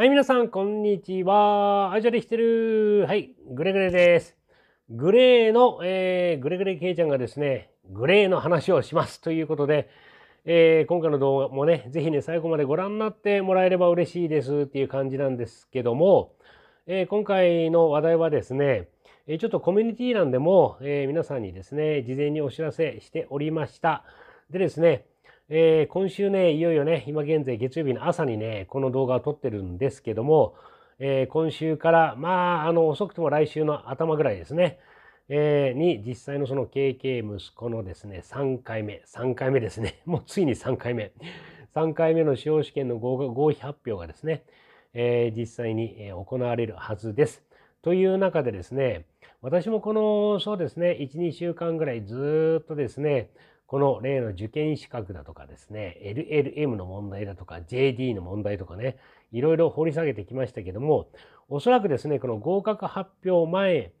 はい、皆さん、こんにちは。アジャでしてる。はい、グレグレです。グレーの、えー、グレグレケイちゃんがですね、グレーの話をしますということで、えー、今回の動画もね、ぜひね、最後までご覧になってもらえれば嬉しいですっていう感じなんですけども、えー、今回の話題はですね、えちょっとコミュニティ欄でも、え皆さんにですね、事前にお知らせしておりました。でですね、えー、今週ね、いよいよね、今現在月曜日の朝にね、この動画を撮ってるんですけども、えー、今週から、まあ、あの、遅くとも来週の頭ぐらいですね、えー、に、実際のその KK 息子のですね、3回目、3回目ですね、もうついに3回目、3回目の司法試験の合否発表がですね、え実際に行われるはずです。という中でですね、私もこの、そうですね、1、2週間ぐらいずっとですね、この例の受験資格だとかですね、LLM の問題だとか、JD の問題とかね、いろいろ掘り下げてきましたけども、おそらくですね、この合格発表前、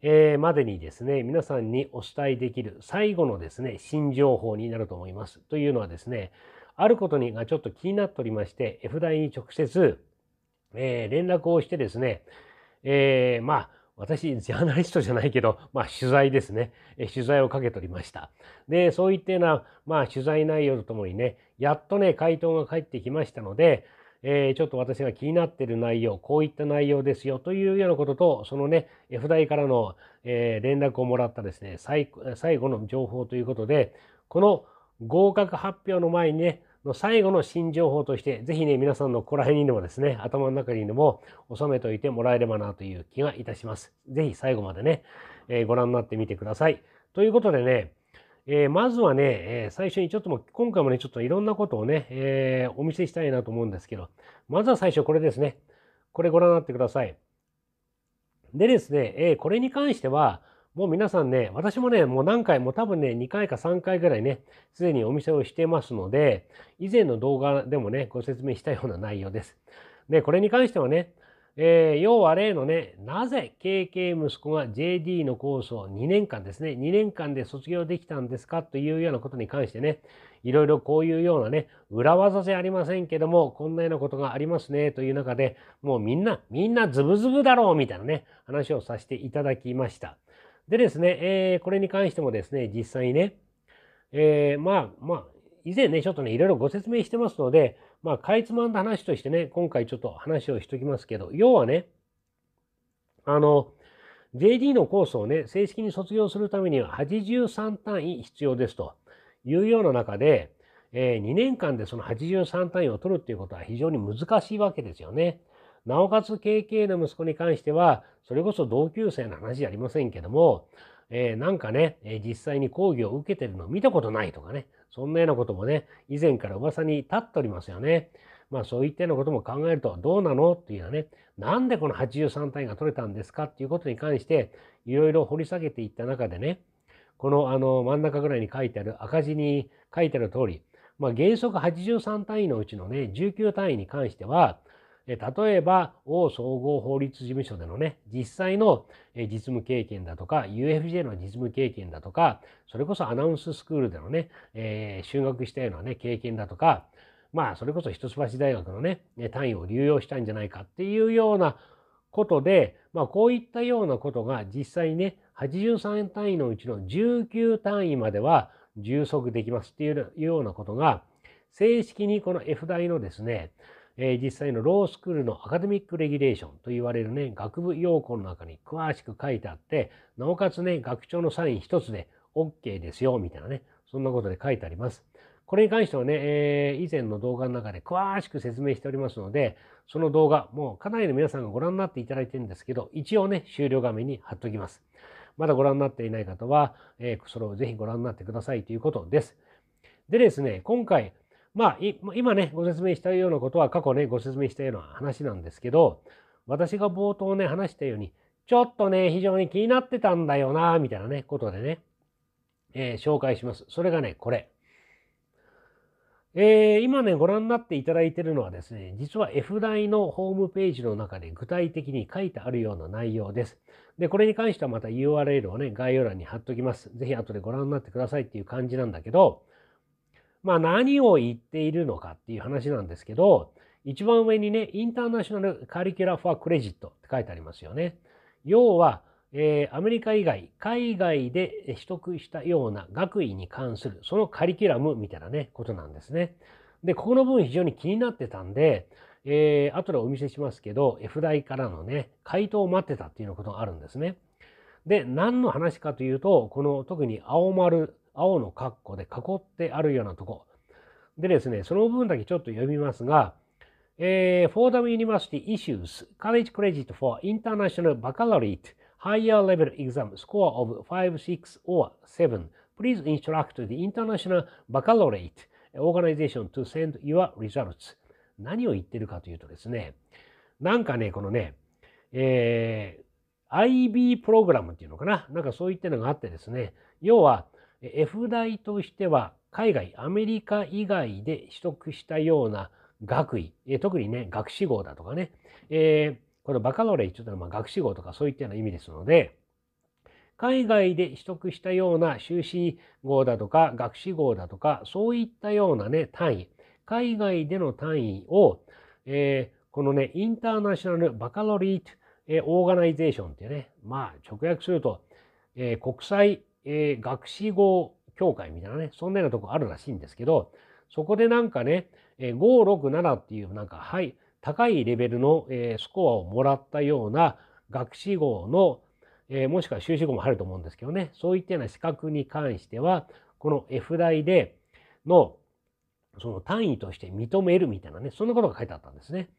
えー、までにですね、皆さんにお伝えできる最後のですね、新情報になると思います。というのはですね、あることにがちょっと気になっておりまして、F 代に直接、えー、連絡をしてですね、えー、まあ、私、ジャーナリストじゃないけど、まあ、取材ですね。取材をかけておりました。で、そういったような、まあ、取材内容とともにね、やっとね、回答が返ってきましたので、えー、ちょっと私が気になってる内容、こういった内容ですよというようなことと、そのね、F 代からの、えー、連絡をもらったですね最、最後の情報ということで、この合格発表の前にね、の最後の新情報として、ぜひね、皆さんのここら辺にでもですね、頭の中にでも収めておいてもらえればなという気がいたします。ぜひ最後までね、えー、ご覧になってみてください。ということでね、えー、まずはね、えー、最初にちょっとも今回もね、ちょっといろんなことをね、えお見せしたいなと思うんですけど、まずは最初これですね。これご覧になってください。でですね、えこれに関しては、もう皆さんね、私もね、もう何回も多分ね、2回か3回ぐらいね、すでにお店をしてますので、以前の動画でもね、ご説明したような内容です。で、これに関してはね、えー、要は例のね、なぜ KK 息子が JD のコースを2年間ですね、2年間で卒業できたんですかというようなことに関してね、いろいろこういうようなね、裏技じゃありませんけども、こんなようなことがありますね、という中で、もうみんな、みんなズブズブだろう、みたいなね、話をさせていただきました。でですね、えー、これに関してもですね、実際にね、えー、まあ、まあ、以前ね、ちょっとね、いろいろご説明してますので、まあ、かいつまんだ話としてね、今回ちょっと話をしときますけど、要はね、あの、JD のコースをね、正式に卒業するためには83単位必要ですというような中で、えー、2年間でその83単位を取るっていうことは非常に難しいわけですよね。なおかつ KK の息子に関しては、それこそ同級生の話じゃありませんけども、えー、なんかね、えー、実際に講義を受けてるの見たことないとかね、そんなようなこともね、以前から噂に立っておりますよね。まあそういったようなことも考えると、どうなのっていうのはね、なんでこの83単位が取れたんですかっていうことに関して、いろいろ掘り下げていった中でね、このあの真ん中ぐらいに書いてある赤字に書いてある通り、まあ、原則83単位のうちのね19単位に関しては例えば、王総合法律事務所でのね、実際の実務経験だとか、UFJ の実務経験だとか、それこそアナウンススクールでのね、えー、修学したようなね、経験だとか、まあ、それこそ一橋大学のね、単位を流用したんじゃないかっていうようなことで、まあ、こういったようなことが実際ね、83単位のうちの19単位までは充足できますっていうようなことが、正式にこの F 大のですね、えー、実際のロースクールのアカデミックレギュレーションと言われるね、学部要項の中に詳しく書いてあって、なおかつね、学長のサイン一つで OK ですよ、みたいなね、そんなことで書いてあります。これに関してはね、えー、以前の動画の中で詳しく説明しておりますので、その動画、もうかなりの皆さんがご覧になっていただいてるんですけど、一応ね、終了画面に貼っときます。まだご覧になっていない方は、えー、それをぜひご覧になってくださいということです。でですね、今回、まあ、今ね、ご説明したようなことは過去ね、ご説明したような話なんですけど、私が冒頭ね、話したように、ちょっとね、非常に気になってたんだよな、みたいなね、ことでね、えー、紹介します。それがね、これ。えー、今ね、ご覧になっていただいているのはですね、実は F 台のホームページの中で具体的に書いてあるような内容です。で、これに関してはまた URL をね、概要欄に貼っときます。ぜひ後でご覧になってくださいっていう感じなんだけど、まあ、何を言っているのかっていう話なんですけど、一番上にね、インターナショナルカリキュラファクレジットって書いてありますよね。要は、えー、アメリカ以外、海外で取得したような学位に関する、そのカリキュラムみたいなね、ことなんですね。で、ここの部分非常に気になってたんで、えー、後でお見せしますけど、F 代からのね、回答を待ってたっていうようなことがあるんですね。で、何の話かというと、この特に青丸青の括弧で囲ってあるようなとこ。でですね、その部分だけちょっと読みますが、えー、Fordham University issues college credit for international baccalaureate higher level exam score of 5, 6 or 7. Please instruct the international baccalaureate organization to send your results. 何を言ってるかというとですね、なんかね、このね、えー、IB プログラムっていうのかな、なんかそういったのがあってですね、要は F 代としては海外アメリカ以外で取得したような学位、え特にね学士号だとかね、えー、このバカロレイというのはま学士号とかそういったような意味ですので海外で取得したような修士号だとか学士号だとかそういったようなね単位海外での単位を、えー、このねインターナショナルバカロリート・オーガナイゼーションってねまあ直訳すると、えー、国際えー、学士号協会みたいなね、そんなようなとこあるらしいんですけど、そこでなんかね、えー、5、6、7っていうなんか、はい、高いレベルの、えー、スコアをもらったような学士号の、えー、もしくは修士号もあると思うんですけどね、そういったような資格に関しては、この F 代での、その単位として認めるみたいなね、そんなことが書いてあったんですね。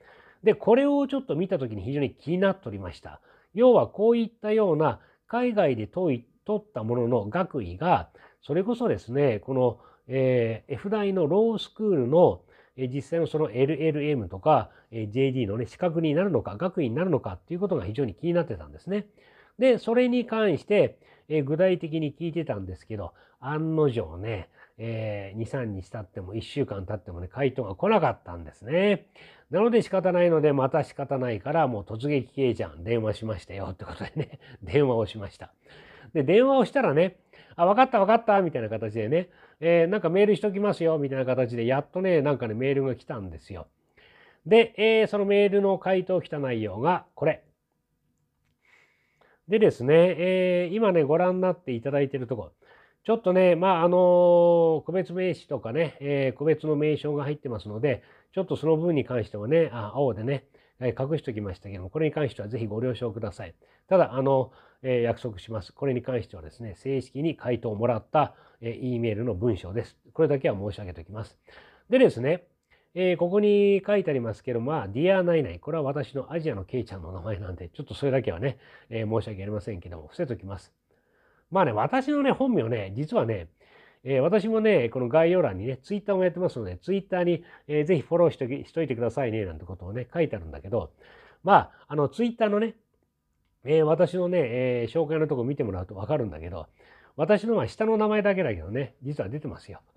で、これをちょっと見た時に非常に気になっておりました。要はこういったような海外で解い取ったものの学位が、それこそですね、この、えー、F 大のロースクールの、え実際のその LLM とか、え JD のね、資格になるのか、学位になるのかっていうことが非常に気になってたんですね。で、それに関して、え具体的に聞いてたんですけど、案の定ね、えー、2、3日経っても1週間経ってもね、回答が来なかったんですね。なので仕方ないので、また仕方ないから、もう突撃系じゃん電話しましたよってことでね、電話をしました。で、電話をしたらね、あ、わかったわかったみたいな形でね、えー、なんかメールしときますよみたいな形で、やっとね、なんかね、メールが来たんですよ。で、えー、そのメールの回答来た内容がこれ。でですね、えー、今ね、ご覧になっていただいているところ、ちょっとね、まあ、あのー、個別名詞とかね、えー、個別の名称が入ってますので、ちょっとその分に関してはね、あ青でね、隠しておきましたけども、これに関してはぜひご了承ください。ただ、あの、え約束します。これに関してはですね、正式に回答をもらった、え E メールの文章です。これだけは申し上げておきます。でですね、えー、ここに書いてありますけど、まあ、Dear ナイナイ、これは私のアジアのケイちゃんの名前なんで、ちょっとそれだけはね、えー、申し訳ありませんけども、伏せときます。まあね、私のね、本名ね、実はね、えー、私もね、この概要欄にね、ツイッターもやってますので、ツイッターに、えー、ぜひフォローしときしといてくださいね、なんてことをね、書いてあるんだけど、まあ、あの、ツイッターのね、えー、私のね、えー、紹介のとこ見てもらうとわかるんだけど、私のは下の名前だけだけどね、実は出てますよ。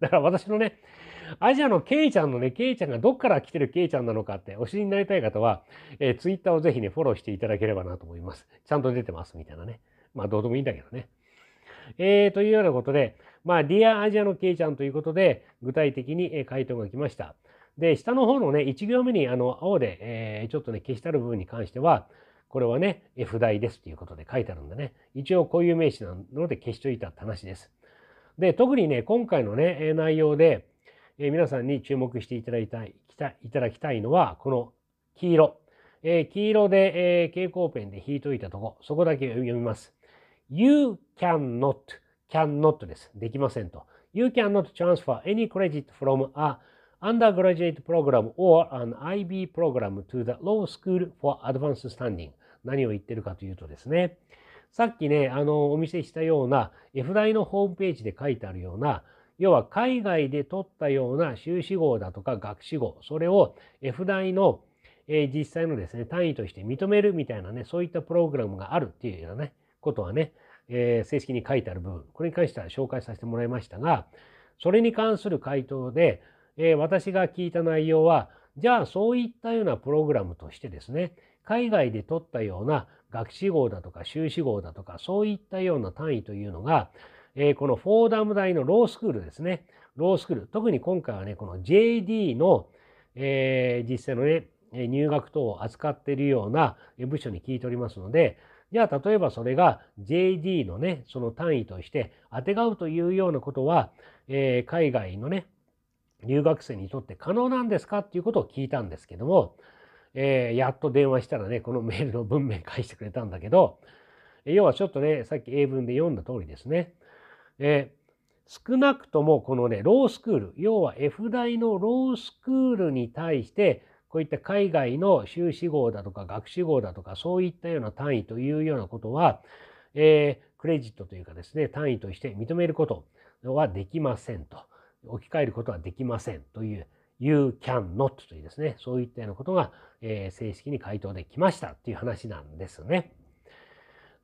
だから私のね、アジアのケイちゃんのね、ケイちゃんがどっから来てるケイちゃんなのかってお知りになりたい方は、えー、ツイッターをぜひね、フォローしていただければなと思います。ちゃんと出てますみたいなね。まあどうでもいいんだけどね。えー、というようなことで、まあ、ディアアジアのケイちゃんということで、具体的に回答が来ました。で、下の方のね、1行目にあの青で、えー、ちょっとね、消したる部分に関しては、これはね、F 代ですということで書いてあるんでね、一応こういう名詞なので消しといたって話です。で、特にね、今回のね、内容で、えー、皆さんに注目していただきたいいただきたいのは、この黄色。えー、黄色で、え蛍光ペンで引いといたとこ、そこだけ読みます。You cannot, cannot です。できませんと。You cannot transfer any credit from a undergraduate program or an IB program to the law school for advanced standing 何を言ってるかというとですねさっきねあのお見せしたような F 大のホームページで書いてあるような要は海外で取ったような修士号だとか学士号それを F 大の、えー、実際のですね単位として認めるみたいなねそういったプログラムがあるっていうようなねことはねえー、正式に書いてある部分、これに関しては紹介させてもらいましたが、それに関する回答で、えー、私が聞いた内容は、じゃあそういったようなプログラムとしてですね、海外で取ったような学士号だとか修士号だとか、そういったような単位というのが、えー、このフォーダム大のロースクールですね、ロースクール、特に今回はね、この JD の、えー、実際のね、入学等を扱っているような部署に聞いておりますので、じゃあ例えばそれが JD のねその単位としてあてがうというようなことは、えー、海外のね留学生にとって可能なんですかっていうことを聞いたんですけども、えー、やっと電話したらねこのメールの文面返してくれたんだけど要はちょっとねさっき英文で読んだ通りですね、えー、少なくともこのねロースクール要は F 大のロースクールに対してこういった海外の修士号だとか学士号だとかそういったような単位というようなことは、えー、クレジットというかですね単位として認めることはできませんと置き換えることはできませんという You can not というですねそういったようなことが、えー、正式に回答できましたという話なんですね。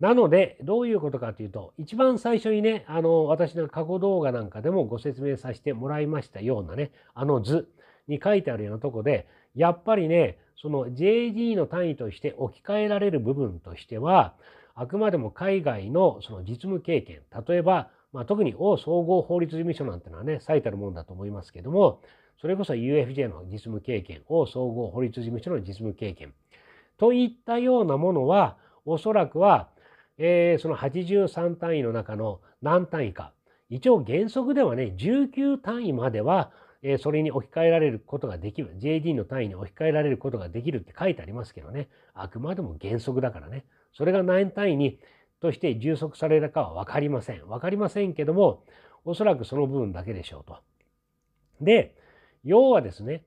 なのでどういうことかというと一番最初にねあの私の過去動画なんかでもご説明させてもらいましたようなねあの図に書いてあるようなとこでやっぱりね、その JD の単位として置き換えられる部分としては、あくまでも海外のその実務経験、例えば、まあ、特に王総合法律事務所なんてのはね、最たるもんだと思いますけども、それこそ UFJ の実務経験、王総合法律事務所の実務経験、といったようなものは、おそらくは、えー、その83単位の中の何単位か、一応原則ではね、19単位まではえそれに置き換えられることができる JD の単位に置き換えられることができるって書いてありますけどねあくまでも原則だからねそれが何単位にとして充足されるかは分かりません分かりませんけどもおそらくその部分だけでしょうと。で要はですね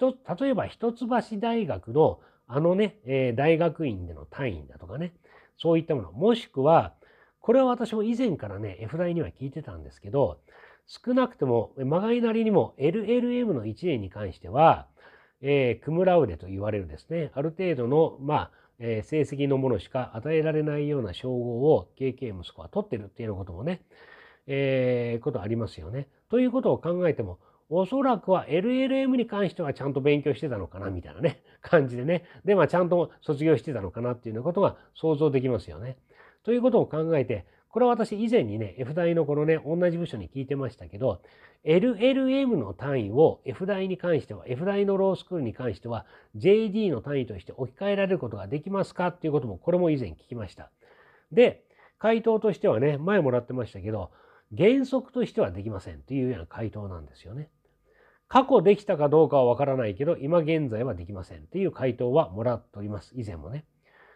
例えば一橋大学のあのね、え大学院での単位だとかねそういったものもしくはこれは私も以前からね F 大には聞いてたんですけど少なくとも、まがいなりにも LLM の1年に関しては、えー、クムラウレと言われるですね、ある程度の、まあ、えー、成績のものしか与えられないような称号を KK 息子は取ってるっていうようなこともね、えー、ことありますよね。ということを考えても、おそらくは LLM に関してはちゃんと勉強してたのかなみたいなね、感じでね。で、まあちゃんと卒業してたのかなっていうようなことが想像できますよね。ということを考えて、これは私以前にね、F 大のこのね、同じ部署に聞いてましたけど、LLM の単位を F 大に関しては、F 大のロースクールに関しては、JD の単位として置き換えられることができますかっていうことも、これも以前聞きました。で、回答としてはね、前もらってましたけど、原則としてはできませんというような回答なんですよね。過去できたかどうかはわからないけど、今現在はできませんっていう回答はもらっております。以前もね。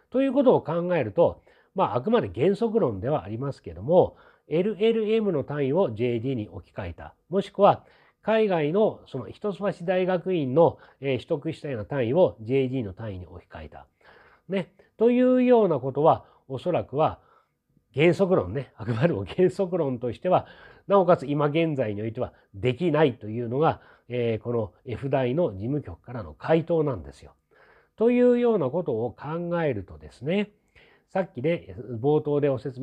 ということを考えると、まあ、あくまで原則論ではありますけども LLM の単位を JD に置き換えたもしくは海外のその一橋大学院の、え取得したような単位を JD の単位に置き換えた。ね、というようなことはおそらくは原則論ねあくまでも原則論としてはなおかつ今現在においてはできないというのが、えこの F 大の事務局からの回答なんですよ。というようなことを考えるとですねさっきね、冒頭でご説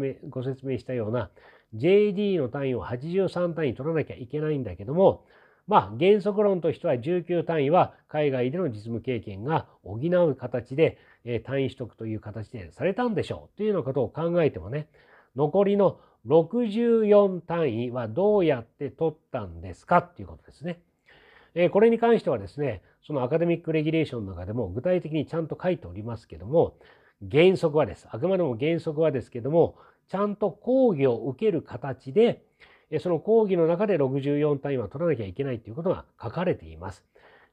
明したような JD の単位を83単位取らなきゃいけないんだけども、まあ、原則論としては19単位は海外での実務経験が補う形で、単位取得という形でされたんでしょうというようなことを考えてもね残りの64単位はどうやって取ったんですかっていうことですね。これに関してはですねそのアカデミックレギュレーションの中でも具体的にちゃんと書いておりますけども原則はです。あくまでも原則はですけども、ちゃんと講義を受ける形で、その講義の中で64単位は取らなきゃいけないということが書かれています。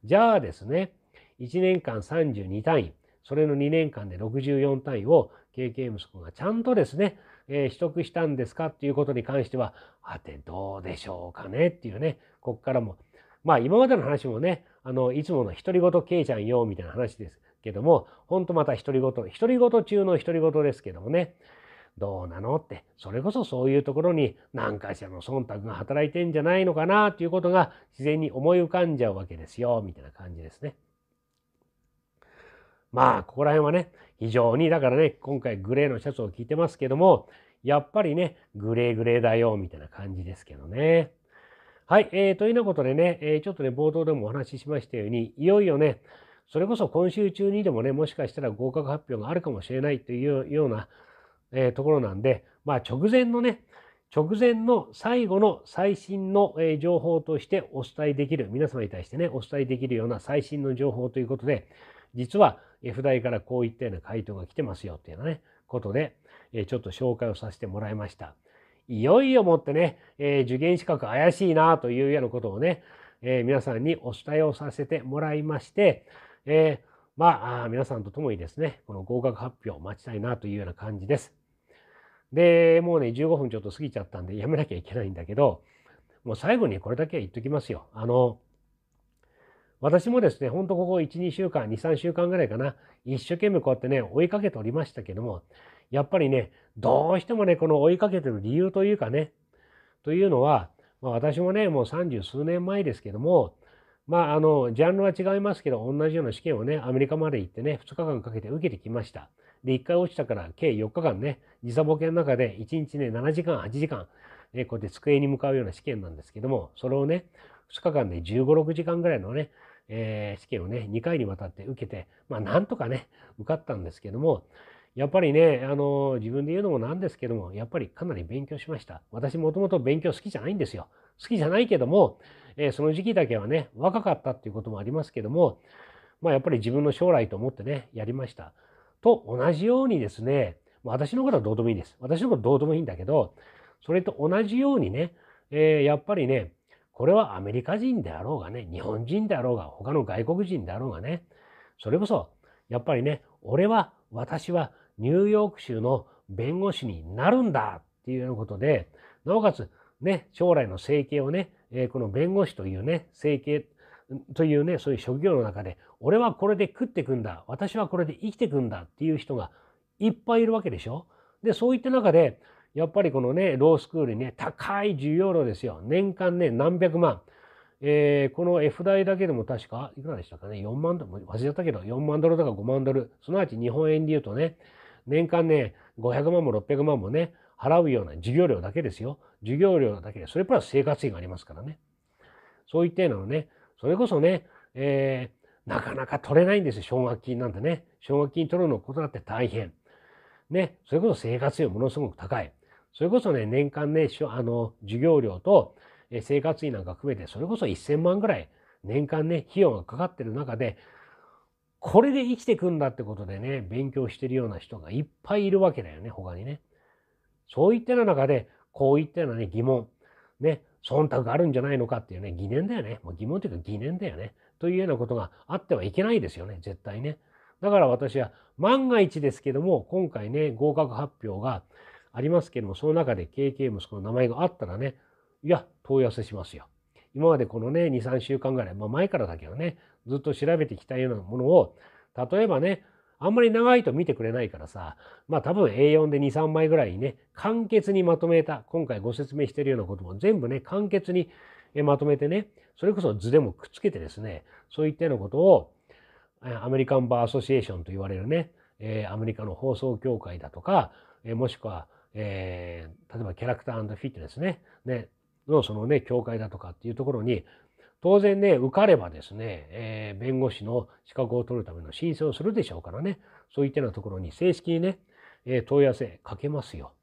じゃあですね、1年間32単位、それの2年間で64単位を KKM スがちゃんとですね、えー、取得したんですかっていうことに関しては、はてどうでしょうかねっていうね、ここからも、まあ今までの話もね、あの、いつもの独り言けいちゃんよみたいな話です。けども、ほんとまた独り言、独り言中の独り言ですけどもね、どうなのって、それこそそういうところに何かしらの忖度が働いてんじゃないのかなということが自然に思い浮かんじゃうわけですよ、みたいな感じですね。まあ、ここら辺はね、非常に、だからね、今回グレーのシャツを着てますけども、やっぱりね、グレーグレーだよ、みたいな感じですけどね。はい、えー、というようなことでね、えー、ちょっとね、冒頭でもお話ししましたように、いよいよね、それこそ今週中にでもね、もしかしたら合格発表があるかもしれないというような、えー、ところなんで、まあ、直前のね、直前の最後の最新の情報としてお伝えできる、皆様に対してね、お伝えできるような最新の情報ということで、実は F 代からこういったような回答が来てますよっていうようなね、ことで、えちょっと紹介をさせてもらいました。いよいよもってね、え受験資格怪しいなというようなことをね、え皆さんにお伝えをさせてもらいまして、えー、まあ、皆さんと共にですね、この合格発表を待ちたいなというような感じです。で、もうね、15分ちょっと過ぎちゃったんで、やめなきゃいけないんだけど、もう最後にこれだけは言っときますよ。あの、私もですね、ほんとここ1、2週間、2、3週間ぐらいかな、一生懸命こうやってね、追いかけておりましたけども、やっぱりね、どうしてもね、この追いかけてる理由というかね、というのは、まあ、私もね、もう三十数年前ですけども、まあ、あの、ジャンルは違いますけど、同じような試験をね、アメリカまで行ってね、2日間かけて受けてきました。で、1回落ちたから、計4日間ね、時差ボケの中で、1日ね、7時間、8時間、ね、こうやって机に向かうような試験なんですけども、それをね、2日間で15、6時間ぐらいのね、えー、試験をね、2回にわたって受けて、まあ、なんとかね、受かったんですけども、やっぱりね、あの、自分で言うのもなんですけども、やっぱりかなり勉強しました。私もともと勉強好きじゃないんですよ。好きじゃないけども、えその時期だけはね、若かったっていうこともありますけども、まあ、やっぱり自分の将来と思ってね、やりました。と同じようにですね、私のことはどうでもいいです。私のことどうでもいいんだけど、それと同じようにね、えー、やっぱりね、これはアメリカ人であろうがね、日本人であろうが、他の外国人であろうがね、それこそ、やっぱりね、俺は、私はニューヨーク州の弁護士になるんだっていうようなことで、なおかつ、ね、将来の生計をね、えこの弁護士というね整形というねそういう職業の中で俺はこれで食ってくんだ私はこれで生きてくんだっていう人がいっぱいいるわけでしょ。でそういった中でやっぱりこのねロースクールにね高い授業料ですよ年間ね何百万。えー、この F 代だけでも確かいくらでしたかね4万ドル忘れちゃったけど4万ドルとか5万ドルすなわち日本円で言うとね年間ね500万も600万もね払うような授業料だけですよ。授業料だけで、それプラス生活費がありますからね。そういったようなのね、それこそね、えー、なかなか取れないんですよ、奨学金なんてね。奨学金取るのことだって大変。ね、それこそ生活費ものすごく高い。それこそね、年間ね、あの、授業料と生活費なんか含めて、それこそ1000万ぐらい、年間ね、費用がかかってる中で、これで生きてくんだってことでね、勉強してるような人がいっぱいいるわけだよね、他にね。そういったような中で、こういったようなね、疑問、ね、忖度があるんじゃないのかっていうね、疑念だよね。もう疑問というか疑念だよね。というようなことがあってはいけないですよね、絶対ね。だから私は万が一ですけども、今回ね、合格発表がありますけども、その中で KK 息子の名前があったらね、いや、問い合わせしますよ。今までこのね、2、3週間ぐらい、まあ、前からだけどね、ずっと調べてきたようなものを、例えばね、あんまり長いと見てくれないからさ、まあ多分 A4 で2、3枚ぐらいにね、簡潔にまとめた、今回ご説明してるようなことも全部ね、簡潔にまとめてね、それこそ図でもくっつけてですね、そういったようなことを、アメリカンバーアソシエーションと言われるね、えアメリカの放送協会だとか、えもしくは、えー、例えばキャラクターフィットですね、ね、のそのね、協会だとかっていうところに、当然ね、受かればですね、えー、弁護士の資格を取るための申請をするでしょうからね、そういったようなところに正式にね、えー、問い合わせかけますよ。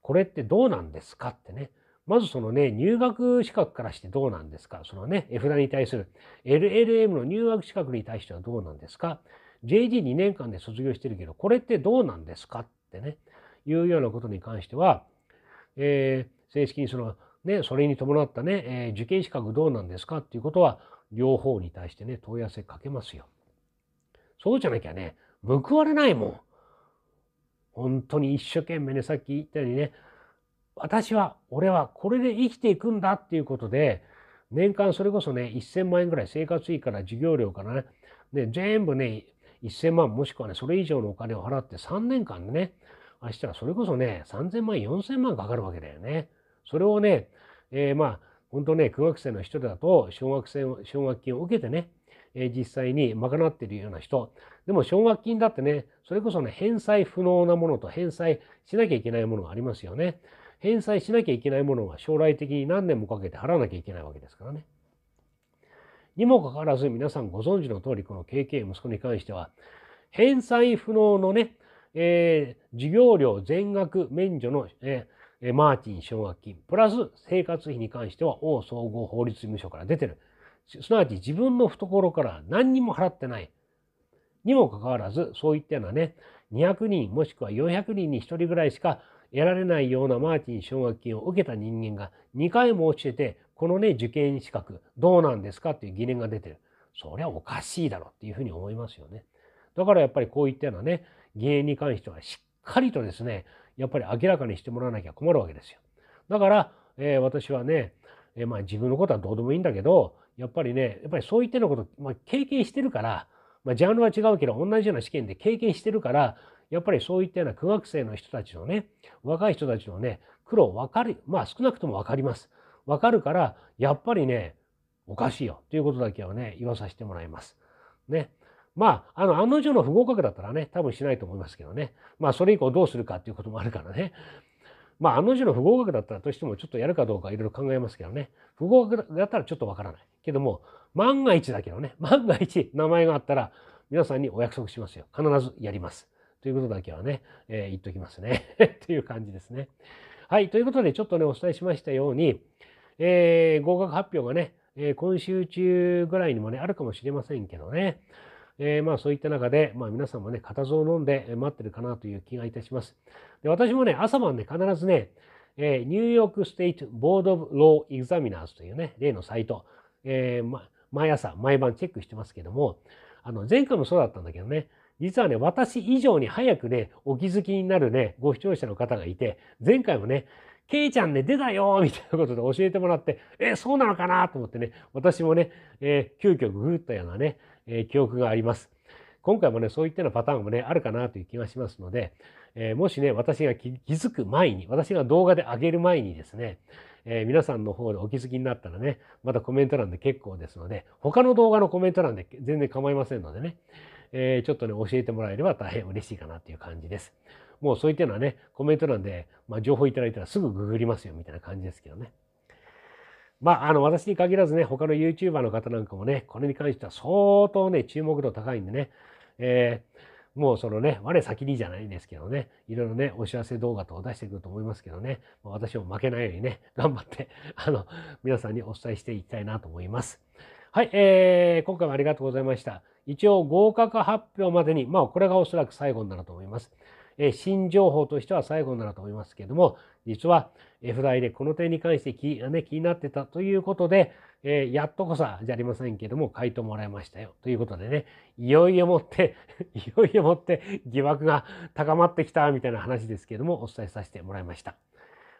これってどうなんですかってね。まずそのね、入学資格からしてどうなんですかそのね、絵札に対する LLM の入学資格に対してはどうなんですか ?JD2 年間で卒業してるけど、これってどうなんですかってね、いうようなことに関しては、えー、正式にそのね、それに伴ったね、えー、受験資格どうなんですかっていうことは、両方に対してね、問い合わせかけますよ。そうじゃなきゃね、報われないもん。本当に一生懸命ね、さっき言ったようにね、私は、俺はこれで生きていくんだっていうことで、年間それこそね、1000万円ぐらい生活費から授業料からね、全部ね、1000万もしくはね、それ以上のお金を払って3年間でね、あしたらそれこそね、3000万、4000万かかるわけだよね。それをね、えー、まあ本当ね苦学生の人だと奨学生奨学金を受けてね、えー、実際に賄っているような人でも奨学金だってねそれこそね返済不能なものと返済しなきゃいけないものがありますよね返済しなきゃいけないものは将来的に何年もかけて払わなきゃいけないわけですからねにもかかわらず皆さんご存知の通りこの KK 息子に関しては返済不能のね、えー、授業料全額免除の、えー、マーティン奨学金、プラス生活費に関しては王総合法律事務所から出てる。すなわち自分の懐から何にも払ってない。にもかかわらず、そういったようなね、200人もしくは400人に1人ぐらいしか得られないようなマーティン奨学金を受けた人間が2回も落ちてて、このね、受験資格、どうなんですかっていう疑念が出てる。そりゃおかしいだろっていうふうに思いますよね。だからやっぱりこういったようなね、疑念に関してはしっかりとですね、やっぱり明らかにしてもらわなきゃ困るわけですよ。だから、えー、私はね、えー、まあ自分のことはどうでもいいんだけど、やっぱりね、やっぱりそういったようなこと、まあ、経験してるから、まあ、ジャンルは違うけど、同じような試験で経験してるから、やっぱりそういったような苦学生の人たちのね、若い人たちのね、苦労分かる、まあ少なくとも分かります。分かるから、やっぱりね、おかしいよということだけはね、言わさせてもらいます。ね。まあ、あの、案の定の不合格だったらね、多分しないと思いますけどね。まあ、それ以降どうするかっていうこともあるからね。まあ、案の定の不合格だったらとしても、ちょっとやるかどうかいろいろ考えますけどね。不合格だったらちょっとわからない。けども、万が一だけどね、万が一名前があったら、皆さんにお約束しますよ。必ずやります。ということだけはね、えー、言っときますね。と いう感じですね。はい。ということで、ちょっとね、お伝えしましたように、えー、合格発表がね、えー、今週中ぐらいにもね、あるかもしれませんけどね。えー、まあそういった中で、まあ皆さんもね、固唾を飲んで待ってるかなという気がいたします。で私もね、朝晩ね、必ずね、えー、ニューヨークステイトボードオブローエグザミナーズというね、例のサイト、えー、ま、毎朝、毎晩チェックしてますけども、あの、前回もそうだったんだけどね、実はね、私以上に早くね、お気づきになるね、ご視聴者の方がいて、前回もね、ケイちゃんね、出たよみたいなことで教えてもらって、え、そうなのかなと思ってね、私もね、えー、急遽ググったようなね、えー、記憶があります。今回もね、そういったようなパターンもね、あるかなという気がしますので、えー、もしね、私が気づく前に、私が動画で上げる前にですね、えー、皆さんの方でお気づきになったらね、またコメント欄で結構ですので、他の動画のコメント欄で全然構いませんのでね、えー、ちょっとね、教えてもらえれば大変嬉しいかなという感じです。もうそういったのはね、コメント欄で、まあ、情報いただいたらすぐググりますよみたいな感じですけどね。まあ、あの、私に限らずね、他の YouTuber の方なんかもね、これに関しては相当ね、注目度高いんでね、えー、もうそのね、我先にじゃないんですけどね、いろいろね、お知らせ動画等を出してくると思いますけどね、私も負けないようにね、頑張って、あの、皆さんにお伝えしていきたいなと思います。はい、えー、今回もありがとうございました。一応合格発表までに、まあこれがおそらく最後になると思います。新情報としては最後になると思いますけれども、実は F 大でこの点に関して気,、ね、気になってたということで、えやっとこさじゃありませんけども、回答もらいましたよ。ということでね、いよいよもって いよいよもって疑惑が高まってきたみたいな話ですけども、お伝えさせてもらいました。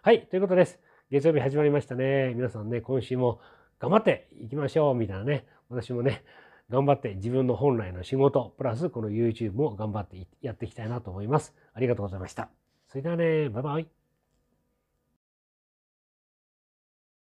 はい、ということです。月曜日始まりましたね。皆さんね、今週も頑張っていきましょうみたいなね、私もね、頑張って自分の本来の仕事、プラスこの YouTube も頑張ってやっていきたいなと思います。ありがとうございました。それではね、バイバイ。